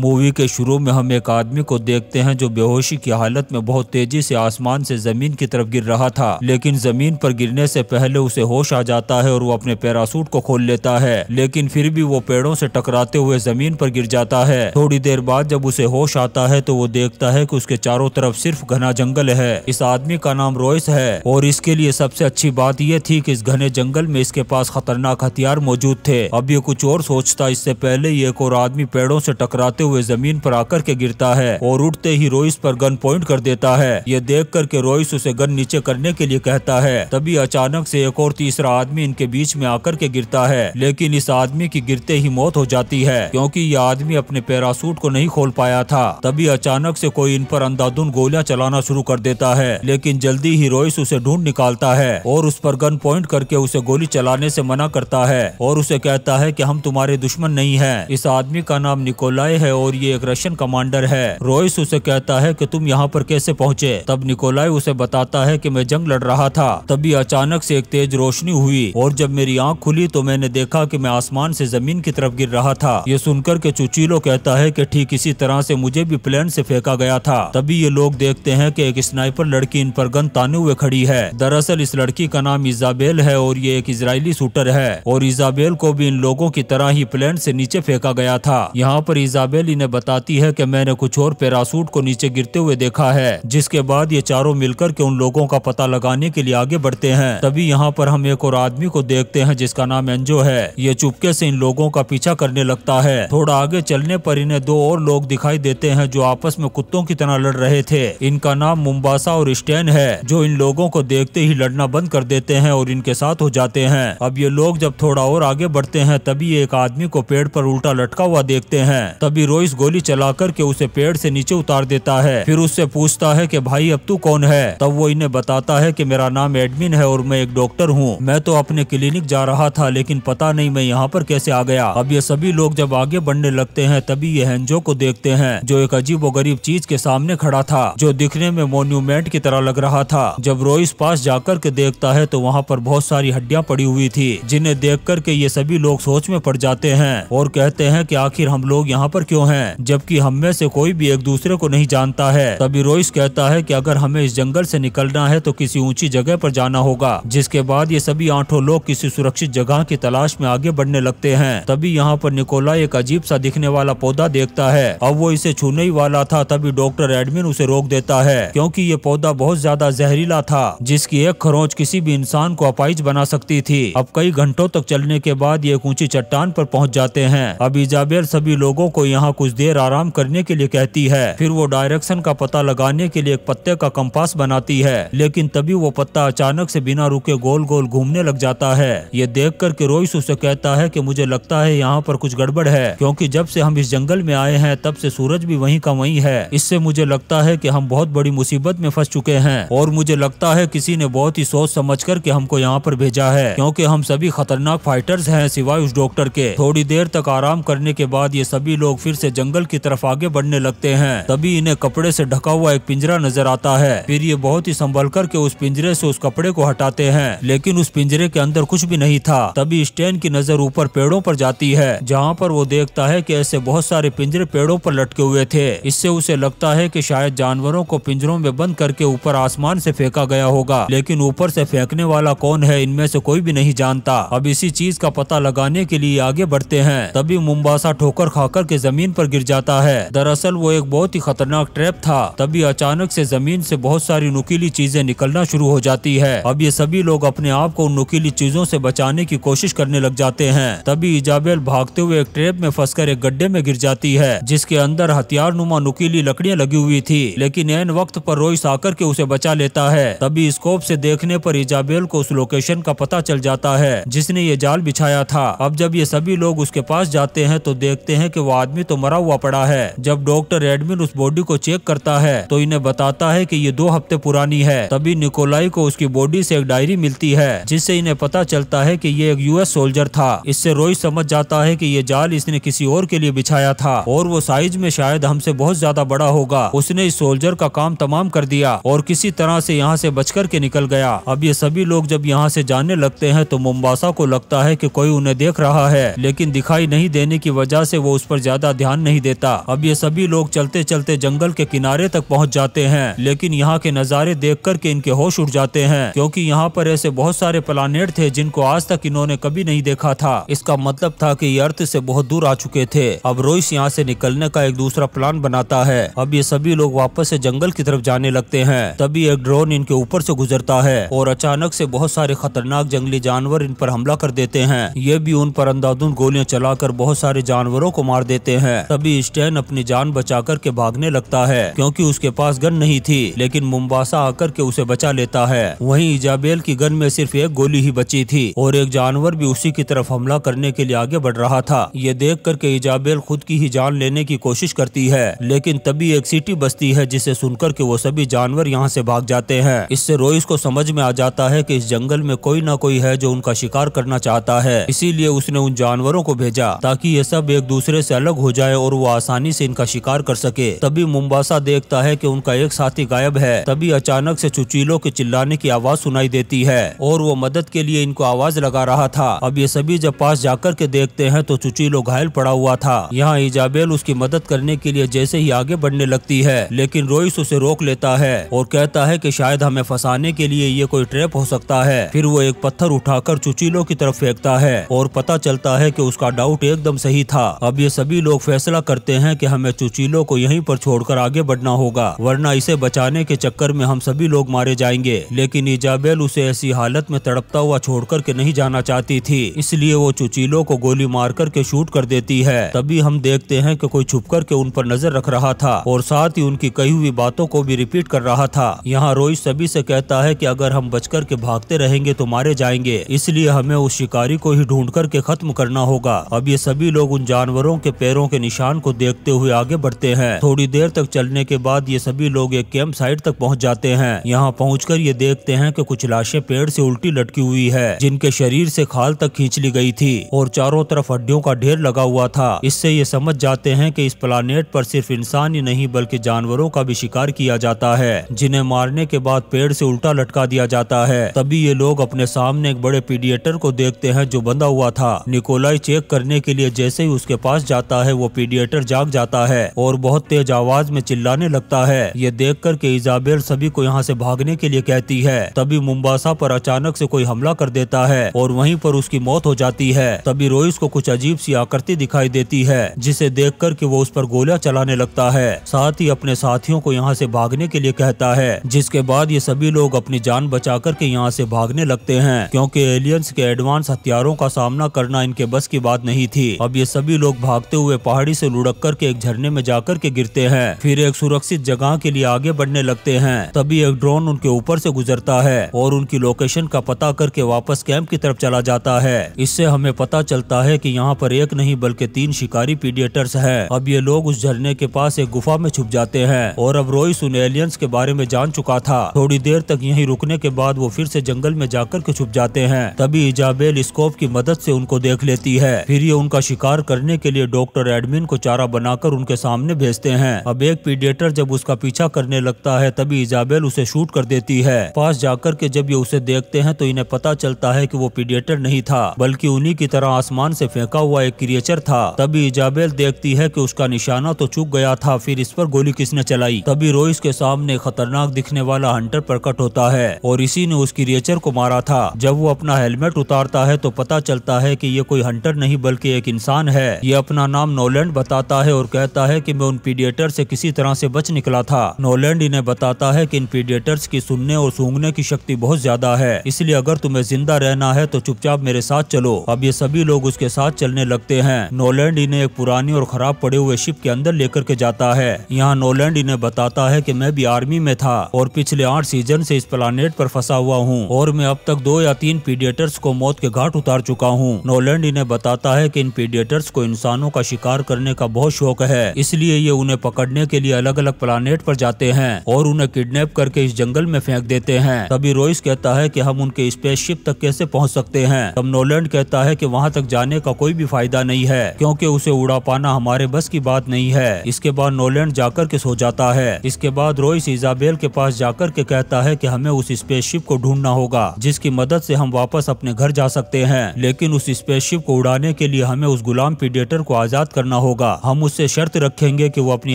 movie के शुरू में हम एक आदमी को देखते हैं जो बेहोशी की हालत में बहुत तेजी से आसमान से जमीन की तरफ गिर रहा था लेकिन जमीन पर गिरने से पहले उसे होश आ जाता है और वो अपने पैरासूट को खोल लेता है लेकिन फिर भी वो पेड़ों से टकराते हुए जमीन पर गिर जाता है थोड़ी देर बाद जब उसे होश आता है तो वो देखता है की उसके चारों तरफ सिर्फ घना जंगल है इस आदमी का नाम रोइस है और इसके लिए सबसे अच्छी बात यह थी की इस घने जंगल में इसके पास खतरनाक हथियार मौजूद थे अब ये कुछ और सोचता इससे पहले ये एक और आदमी पेड़ों से टकराते भागते हुए जमीन पर आकर के गिरता है और उठते ही रोइस पर गन पॉइंट कर देता है ये देख करके रोइस उसे गन नीचे करने के लिए कहता है तभी अचानक से एक और तीसरा आदमी इनके बीच में आकर के गिरता है लेकिन इस आदमी की गिरते ही मौत हो जाती है क्योंकि यह आदमी अपने पैरासूट को नहीं खोल पाया था तभी अचानक से कोई इन पर अंधाधुन गोलियां चलाना शुरू कर देता है लेकिन जल्दी ही रोइस उसे ढूंढ निकालता है और उस पर गन पॉइंट करके उसे गोली चलाने से मना करता है और उसे कहता है कि हम तुम्हारे दुश्मन नहीं है इस आदमी का नाम निकोलाय है है और ये एक रशियन कमांडर है रोइस उसे कहता है कि तुम यहाँ पर कैसे पहुँचे तब निकोलाई उसे बताता है कि मैं जंग लड़ रहा था तभी अचानक से एक तेज रोशनी हुई और जब मेरी आँख खुली तो मैंने देखा की मैं आसमान से जमीन की तरफ गिर रहा था ये सुनकर के चुचीलो कहता है की ठीक इसी तरह से मुझे भी प्लेन से फेंका गया था तभी ये लोग देखते हैं कि एक स्नाइपर लड़की इन पर गन ताने हुए खड़ी है दरअसल इस लड़की का नाम इजाबेल है और ये एक इजरायली शूटर है और इजाबेल को भी इन लोगों की तरह ही प्लेन से नीचे फेंका गया था यहाँ पर इजाबेल हवेली इन्हें बताती है कि मैंने कुछ और पैरासूट को नीचे गिरते हुए देखा है जिसके बाद ये चारों मिलकर के उन लोगों का पता लगाने के लिए आगे बढ़ते हैं तभी यहाँ पर हम एक और आदमी को देखते हैं जिसका नाम एंजो है ये चुपके से इन लोगों का पीछा करने लगता है थोड़ा आगे चलने पर इन्हें दो और लोग दिखाई देते हैं जो आपस में कुत्तों की तरह लड़ रहे थे इनका नाम मुम्बासा और स्टेन है जो इन लोगों को देखते ही लड़ना बंद कर देते हैं और इनके साथ हो जाते हैं अब ये लोग जब थोड़ा और आगे बढ़ते हैं तभी एक आदमी को पेड़ पर उल्टा लटका हुआ देखते हैं तभी रोइस गोली चलाकर के उसे पेड़ से नीचे उतार देता है फिर उससे पूछता है कि भाई अब तू कौन है तब वो इन्हें बताता है कि मेरा नाम एडमिन है और मैं एक डॉक्टर हूँ मैं तो अपने क्लिनिक जा रहा था लेकिन पता नहीं मैं यहाँ पर कैसे आ गया अब ये सभी लोग जब आगे बढ़ने लगते हैं तभी ये हैंजो को देखते हैं जो एक अजीब गरीब चीज के सामने खड़ा था जो दिखने में मोन्यूमेंट की तरह लग रहा था जब रोइस पास जाकर के देखता है तो वहाँ पर बहुत सारी हड्डियाँ पड़ी हुई थी जिन्हें देख कर के ये सभी लोग सोच में पड़ जाते हैं और कहते हैं की आखिर हम लोग यहाँ पर क्यों दोस्तों हैं जबकि हम में से कोई भी एक दूसरे को नहीं जानता है तभी रोइस कहता है कि अगर हमें इस जंगल से निकलना है तो किसी ऊंची जगह पर जाना होगा जिसके बाद ये सभी आठों लोग किसी सुरक्षित जगह की तलाश में आगे बढ़ने लगते हैं तभी यहाँ पर निकोला एक अजीब सा दिखने वाला पौधा देखता है अब वो इसे छूने ही वाला था तभी डॉक्टर एडमिन उसे रोक देता है क्योंकि ये पौधा बहुत ज्यादा जहरीला था जिसकी एक खरोच किसी भी इंसान को अपाइज बना सकती थी अब कई घंटों तक चलने के बाद ये एक ऊंची चट्टान पर पहुंच जाते हैं अब इजाबेर सभी लोगों को यहाँ यहाँ कुछ देर आराम करने के लिए कहती है फिर वो डायरेक्शन का पता लगाने के लिए एक पत्ते का कंपास बनाती है लेकिन तभी वो पत्ता अचानक से बिना रुके गोल गोल घूमने लग जाता है ये देख कर के रोइस उसे कहता है की मुझे लगता है यहाँ पर कुछ गड़बड़ है क्यूँकी जब से हम इस जंगल में आए हैं तब से सूरज भी वही का वही है इससे मुझे लगता है की हम बहुत बड़ी मुसीबत में फंस चुके हैं और मुझे लगता है किसी ने बहुत ही सोच समझ कर के हमको यहाँ पर भेजा है क्योंकि हम सभी खतरनाक फाइटर्स हैं सिवाय उस डॉक्टर के थोड़ी देर तक आराम करने के बाद ये सभी लोग फिर फिर से जंगल की तरफ आगे बढ़ने लगते हैं तभी इन्हें कपड़े से ढका हुआ एक पिंजरा नजर आता है फिर ये बहुत ही संभल करके उस पिंजरे से उस कपड़े को हटाते हैं लेकिन उस पिंजरे के अंदर कुछ भी नहीं था तभी स्टेन की नजर ऊपर पेड़ों पर जाती है जहाँ पर वो देखता है की ऐसे बहुत सारे पिंजरे पेड़ों पर लटके हुए थे इससे उसे लगता है की शायद जानवरों को पिंजरों में बंद करके ऊपर आसमान से फेंका गया होगा लेकिन ऊपर से फेंकने वाला कौन है इनमें से कोई भी नहीं जानता अब इसी चीज का पता लगाने के लिए आगे बढ़ते हैं तभी मुम्बासा ठोकर खाकर के जमीन जमीन पर गिर जाता है दरअसल वो एक बहुत ही खतरनाक ट्रैप था तभी अचानक से जमीन से बहुत सारी नुकीली चीजें निकलना शुरू हो जाती है अब ये सभी लोग अपने आप को उन नुकीली चीजों से बचाने की कोशिश करने लग जाते हैं तभी इजाबेल भागते हुए एक ट्रैप में फंस एक गड्ढे में गिर जाती है जिसके अंदर हथियार नुमा नुकीली लकड़ियाँ लगी हुई थी लेकिन एन वक्त पर रोइस आकर के उसे बचा लेता है तभी स्कोप से देखने पर इजाबेल को उस लोकेशन का पता चल जाता है जिसने ये जाल बिछाया था अब जब ये सभी लोग उसके पास जाते हैं तो देखते हैं कि वो आदमी तो तो मरा हुआ पड़ा है जब डॉक्टर एडमिन उस बॉडी को चेक करता है तो इन्हें बताता है कि ये दो हफ्ते पुरानी है तभी निकोलाई को उसकी बॉडी से एक डायरी मिलती है जिससे इन्हें पता चलता है कि ये एक यूएस सोल्जर था इससे रोहित समझ जाता है कि ये जाल इसने किसी और के लिए बिछाया था और वो साइज में शायद हमसे बहुत ज्यादा बड़ा होगा उसने इस सोल्जर का काम तमाम कर दिया और किसी तरह से यहाँ से बचकर के निकल गया अब ये सभी लोग जब यहाँ से जाने लगते हैं तो मुम्बासा को लगता है की कोई उन्हें देख रहा है लेकिन दिखाई नहीं देने की वजह से वो उस पर ज्यादा ध्यान नहीं देता अब ये सभी लोग चलते चलते जंगल के किनारे तक पहुँच जाते हैं लेकिन यहाँ के नज़ारे देख के इनके होश उड़ जाते हैं क्यूँकी यहाँ पर ऐसे बहुत सारे प्लानेट थे जिनको आज तक इन्होंने कभी नहीं देखा था इसका मतलब था की ये अर्थ से बहुत दूर आ चुके थे अब रोइस यहाँ से निकलने का एक दूसरा प्लान बनाता है अब ये सभी लोग वापस से जंगल की तरफ जाने लगते हैं तभी एक ड्रोन इनके ऊपर से गुजरता है और अचानक से बहुत सारे खतरनाक जंगली जानवर इन पर हमला कर देते हैं ये भी उन पर अंदाधुन गोलियां चलाकर बहुत सारे जानवरों को मार देते हैं है तभी स्टैन अपनी जान बचा कर के भागने लगता है क्योंकि उसके पास गन नहीं थी लेकिन मुम्बासा आकर के उसे बचा लेता है वहीं इजाबेल की गन में सिर्फ एक गोली ही बची थी और एक जानवर भी उसी की तरफ हमला करने के लिए आगे बढ़ रहा था ये देख करके इजाबेल खुद की ही जान लेने की कोशिश करती है लेकिन तभी एक सिटी बसती है जिसे सुनकर के वो सभी जानवर यहाँ से भाग जाते हैं इससे रोइस को समझ में आ जाता है कि इस जंगल में कोई ना कोई है जो उनका शिकार करना चाहता है इसीलिए उसने उन जानवरों को भेजा ताकि ये सब एक दूसरे से अलग हो जाए जाए और वो आसानी से इनका शिकार कर सके तभी मुम्बासा देखता है कि उनका एक साथी गायब है तभी अचानक से चुचीलो के चिल्लाने की आवाज सुनाई देती है और वो मदद के लिए इनको आवाज लगा रहा था अब ये सभी जब पास जाकर के देखते हैं तो चुचीलो घायल पड़ा हुआ था यहाँ इजाबेल उसकी मदद करने के लिए जैसे ही आगे बढ़ने लगती है लेकिन रोइस उसे रोक लेता है और कहता है की शायद हमें फंसाने के लिए ये कोई ट्रैप हो सकता है फिर वो एक पत्थर उठाकर चुचीलो की तरफ फेंकता है और पता चलता है की उसका डाउट एकदम सही था अब ये सभी लोग फैसला करते हैं कि हमें चुचीलों को यहीं पर छोड़कर आगे बढ़ना होगा वरना इसे बचाने के चक्कर में हम सभी लोग मारे जाएंगे लेकिन इजाबेल उसे ऐसी हालत में तड़पता हुआ छोड़ के नहीं जाना चाहती थी इसलिए वो चुचीलों को गोली मार करके शूट कर देती है तभी हम देखते हैं कि कोई छुप करके उन पर नजर रख रहा था और साथ ही उनकी कही हुई बातों को भी रिपीट कर रहा था यहाँ रोहित सभी से कहता है कि अगर हम बच करके भागते रहेंगे तो मारे जाएंगे इसलिए हमें उस शिकारी को ही ढूंढ करके खत्म करना होगा अब ये सभी लोग उन जानवरों के पैरों के निशान को देखते हुए आगे बढ़ते हैं थोड़ी देर तक चलने के बाद ये सभी लोग एक कैंप साइट तक पहुँच जाते हैं यहाँ पहुँच ये देखते हैं की कुछ लाशें पेड़ से उल्टी लटकी हुई है जिनके शरीर से खाल तक खींच ली गई थी और चारों तरफ हड्डियों का ढेर लगा हुआ था इससे ये समझ जाते हैं कि इस प्लानेट पर सिर्फ इंसान ही नहीं बल्कि जानवरों का भी शिकार किया जाता है जिन्हें मारने के बाद पेड़ से उल्टा लटका दिया जाता है तभी ये लोग अपने सामने एक बड़े पीडिएटर को देखते हैं जो बंधा हुआ था निकोलाई चेक करने के लिए जैसे ही उसके पास जाता है वो पीडिएटर जाग जाता है और बहुत तेज आवाज में चिल्लाने लगता है ये देख कर के इजाबेल सभी को यहाँ से भागने के लिए कहती है तभी मुम्बासा पर अचानक से कोई हमला कर देता है और वहीं पर उसकी मौत हो जाती है तभी रोइस को कुछ अजीब सी आकृति दिखाई देती है जिसे देख कर के वो उस पर गोलियां चलाने लगता है साथ ही अपने साथियों को यहाँ से भागने के लिए कहता है जिसके बाद ये सभी लोग अपनी जान बचा कर के यहाँ से भागने लगते हैं क्योंकि एलियंस के एडवांस हथियारों का सामना करना इनके बस की बात नहीं थी अब ये सभी लोग भागते हुए पहाड़ी से लुढ़क कर के एक झरने में जाकर के गिरते हैं फिर एक सुरक्षित जगह के लिए आगे बढ़ने लगते हैं तभी एक ड्रोन उनके ऊपर से गुजरता है और उनकी लोकेशन का पता करके वापस कैंप की तरफ चला जाता है इससे हमें पता चलता है कि यहाँ पर एक नहीं बल्कि तीन शिकारी पीडियटर्स है अब ये लोग उस झरने के पास एक गुफा में छुप जाते हैं और अब रोइस उन एलियंस के बारे में जान चुका था थोड़ी देर तक यही रुकने के बाद वो फिर से जंगल में जाकर के छुप जाते हैं तभी इजाबेल स्कोप की मदद से उनको देख लेती है फिर ये उनका शिकार करने के लिए डॉक्टर एडमिन को चारा बनाकर उनके सामने भेजते हैं अब एक पीडिएटर जब उसका पीछा करने लगता है तभी इजाबेल उसे शूट कर देती है पास जाकर के जब ये उसे देखते हैं तो इन्हें पता चलता है कि वो पीडिएटर नहीं था बल्कि उन्हीं की तरह आसमान से फेंका हुआ एक क्रिएचर था तभी इजाबेल देखती है कि उसका निशाना तो चुक गया था फिर इस पर गोली किसने चलाई तभी रोइस के सामने खतरनाक दिखने वाला हंटर प्रकट होता है और इसी ने उस क्रिएचर को मारा था जब वो अपना हेलमेट उतारता है तो पता चलता है की ये कोई हंटर नहीं बल्कि एक इंसान है ये अपना नाम नॉलेज नोलैंड बताता है और कहता है कि मैं उन पीडिएटर से किसी तरह से बच निकला था नोलैंड इन्हें बताता है कि इन पीडिएटर्स की सुनने और सूंघने की शक्ति बहुत ज्यादा है इसलिए अगर तुम्हें जिंदा रहना है तो चुपचाप मेरे साथ चलो अब ये सभी लोग उसके साथ चलने लगते है नोलैंड इन्हें एक पुरानी और खराब पड़े हुए शिप के अंदर लेकर के जाता है यहाँ नोलैंड इन्हें बताता है की मैं भी आर्मी में था और पिछले आठ सीजन से इस प्लानेट पर फंसा हुआ हूँ और मैं अब तक दो या तीन पीडिएटर्स को मौत के घाट उतार चुका हूँ नोलैंड इन्हें बताता है कि इन पीडिएटर्स को इंसानों का शिकार शिकार करने का बहुत शौक है इसलिए ये उन्हें पकड़ने के लिए अलग अलग प्लानेट पर जाते हैं और उन्हें किडनैप करके इस जंगल में फेंक देते हैं तभी रोइस कहता है की हम उनके स्पेसशिप तक कैसे पहुँच सकते हैं तब नोलैंड कहता है की वहाँ तक जाने का कोई भी फायदा नहीं है क्यूँकी उसे उड़ा पाना हमारे बस की बात नहीं है इसके बाद नोलैंड जाकर के सो जाता है इसके बाद रोइस इजाबेल के पास जाकर के कहता है की हमें उस स्पेसशिप को ढूंढना होगा जिसकी मदद से हम वापस अपने घर जा सकते हैं लेकिन उस स्पेसशिप को उड़ाने के लिए हमें उस गुलाम पीडिएटर को आजाद करना करना होगा हम उससे शर्त रखेंगे कि वो अपनी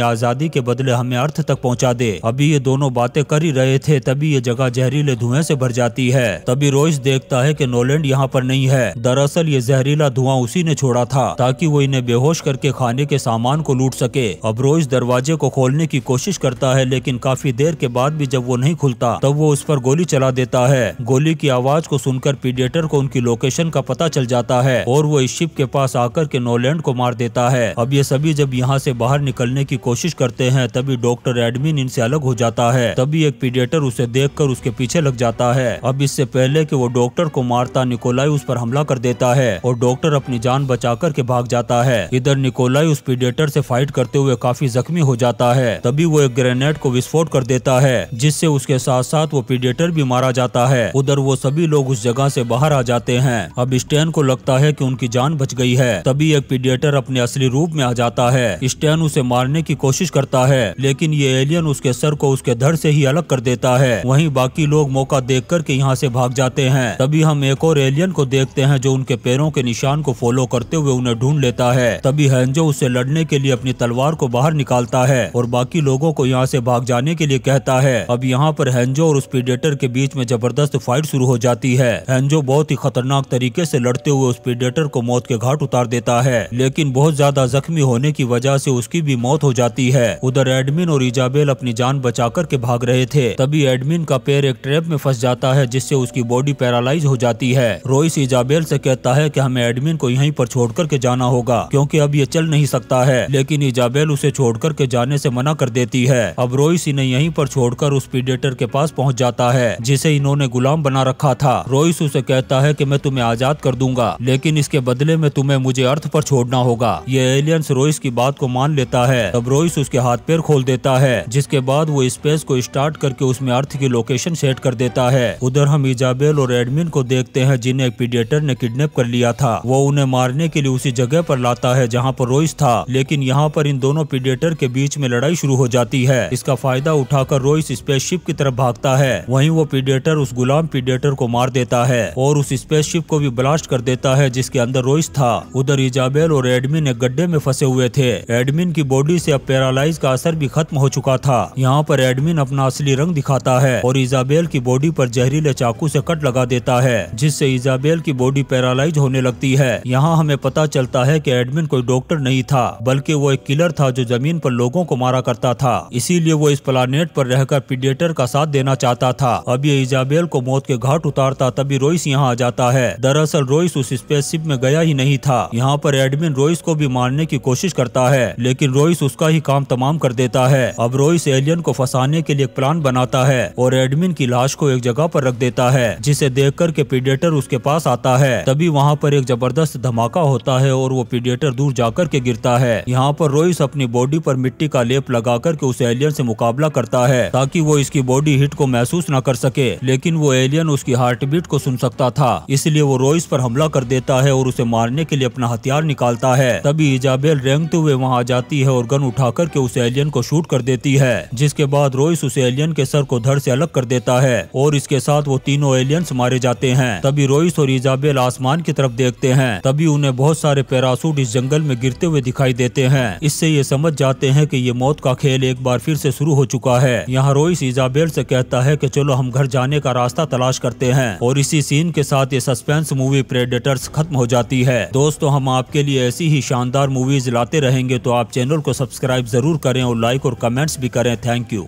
आज़ादी के बदले हमें अर्थ तक पहुंचा दे अभी ये दोनों बातें कर ही रहे थे तभी ये जगह जहरीले धुएं से भर जाती है तभी रोइस देखता है कि नोलैंड यहाँ पर नहीं है दरअसल ये जहरीला धुआं उसी ने छोड़ा था ताकि वो इन्हें बेहोश करके खाने के सामान को लूट सके अब रोइस दरवाजे को खोलने की कोशिश करता है लेकिन काफी देर के बाद भी जब वो नहीं खुलता तब वो उस पर गोली चला देता है गोली की आवाज को सुनकर पीडिएटर को उनकी लोकेशन का पता चल जाता है और वो इस शिप के पास आकर के नोलैंड को मार देता है है अब ये सभी जब यहाँ से बाहर निकलने की कोशिश करते हैं तभी डॉक्टर एडमिन इनसे अलग हो जाता है तभी एक पीडियटर उसे देख उसके पीछे लग जाता है अब इससे पहले की वो डॉक्टर को मारता निकोलाई उस पर हमला कर देता है और डॉक्टर अपनी जान बचा कर के भाग जाता है इधर निकोलाई उस पीडिएटर से फाइट करते हुए काफी जख्मी हो जाता है तभी वो एक ग्रेनेड को विस्फोट कर देता है जिससे उसके साथ साथ वो पीडिएटर भी मारा जाता है उधर वो सभी लोग उस जगह से बाहर आ जाते हैं अब स्टेन को लगता है कि उनकी जान बच गई है तभी एक पीडिएटर अपने असली रूप में आ जाता है स्टैन उसे मारने की कोशिश करता है लेकिन ये एलियन उसके सर को उसके धड़ से ही अलग कर देता है वहीं बाकी लोग मौका देख कर के यहाँ से भाग जाते हैं तभी हम एक और एलियन को देखते हैं जो उनके पैरों के निशान को फॉलो करते हुए उन्हें ढूंढ लेता है तभी हैंजो उसे लड़ने के लिए अपनी तलवार को बाहर निकालता है और बाकी लोगों को यहाँ से भाग जाने के लिए कहता है अब यहाँ पर हैंजो और उस पीडेटर के बीच में जबरदस्त फाइट शुरू हो जाती है हैंजो बहुत ही खतरनाक तरीके से लड़ते हुए उस पीडेटर को मौत के घाट उतार देता है लेकिन बहुत ज्यादा ज्यादा जख्मी होने की वजह से उसकी भी मौत हो जाती है उधर एडमिन और इजाबेल अपनी जान बचा करके भाग रहे थे तभी एडमिन का पैर एक ट्रैप में फंस जाता है जिससे उसकी बॉडी पैरालाइज हो जाती है रोइस इजाबेल से कहता है कि हमें एडमिन को यहीं पर छोड़ करके जाना होगा क्योंकि अब ये चल नहीं सकता है लेकिन इजाबेल उसे छोड़ करके जाने से मना कर देती है अब रोइस इन्हें यहीं पर छोड़कर उस पीडेटर के पास पहुंच जाता है जिसे इन्होंने गुलाम बना रखा था रोइस उसे कहता है कि मैं तुम्हें आजाद कर दूंगा लेकिन इसके बदले में तुम्हें मुझे अर्थ पर छोड़ना होगा ये एलियंस रोइस की बात को मान लेता है तब रोइस उसके हाथ पैर खोल देता है जिसके बाद वो स्पेस को स्टार्ट करके उसमें अर्थ की लोकेशन सेट कर देता है उधर हम इजाबेल और एडमिन को देखते हैं जिन्हें एक पीडिएटर ने किडनेप कर लिया था वो उन्हें मारने के लिए उसी जगह पर लाता है जहाँ पर रोइस था लेकिन यहाँ पर इन दोनों पीडिएटर के बीच में लड़ाई शुरू हो जाती है इसका फायदा उठाकर रोइस स्पेसशिप की तरफ भागता है वहीं वो पीडिएटर उस गुलाम पीडिएटर को मार देता है और उस स्पेसशिप को भी ब्लास्ट कर देता है जिसके अंदर रोइस था उधर इजाबेल और एडमिन एक गड्ढे में फंसे हुए थे एडमिन की बॉडी से अब पैरालाइज का असर भी खत्म हो चुका था यहाँ पर एडमिन अपना असली रंग दिखाता है और इजाबेल की बॉडी पर जहरीले चाकू से कट लगा देता है जिससे इजाबेल की बॉडी पैरालाइज होने लगती है यहाँ हमें पता चलता है की एडमिन कोई डॉक्टर नहीं था बल्कि वो एक किलर था जो जमीन पर लोगों को मारा करता था इसीलिए वो इस प्लानेट पर रहकर पीडियटर का साथ देना चाहता था अब ये इजाबेल को मौत के घाट उतारता तभी रोइस यहाँ आ जाता है दरअसल रोइस उस स्पेसशिप में गया ही नहीं था यहाँ पर एडमिन रोइस को भी मार मारने की कोशिश करता है लेकिन रोइस उसका ही काम तमाम कर देता है अब रोइस एलियन को फंसाने के लिए एक प्लान बनाता है और एडमिन की लाश को एक जगह पर रख देता है जिसे देख कर के पीडिएटर उसके पास आता है तभी वहाँ पर एक जबरदस्त धमाका होता है और वो पीडिएटर दूर जाकर के गिरता है यहाँ पर रोइस अपनी बॉडी पर मिट्टी का लेप लगा करके उस एलियन से मुकाबला करता है ताकि वो इसकी बॉडी हिट को महसूस न कर सके लेकिन वो एलियन उसकी हार्ट बीट को सुन सकता था इसलिए वो रोइस पर हमला कर देता है और उसे मारने के लिए अपना हथियार निकालता है तभी इजाबेल रेंगते हुए वहाँ आ जाती है और गन उठा करके उस एलियन को शूट कर देती है जिसके बाद रोइस उस एलियन के सर को धड़ से अलग कर देता है और इसके साथ वो तीनों एलियंस मारे जाते हैं तभी रोइस और इजाबेल आसमान की तरफ देखते हैं तभी उन्हें बहुत सारे पैरासूट इस जंगल में गिरते हुए दिखाई देते हैं इससे ये समझ जाते हैं की ये मौत का खेल एक बार फिर से शुरू हो चुका है यहाँ रोइस इजाबेल से कहता है की चलो हम घर जाने का रास्ता तलाश करते हैं और इसी सीन के साथ ये सस्पेंस मूवी प्रेडेटर्स खत्म हो जाती है दोस्तों हम आपके लिए ऐसी ही शानदार मूवीज़ लाते रहेंगे तो आप चैनल को सब्सक्राइब ज़रूर करें और लाइक और कमेंट्स भी करें थैंक यू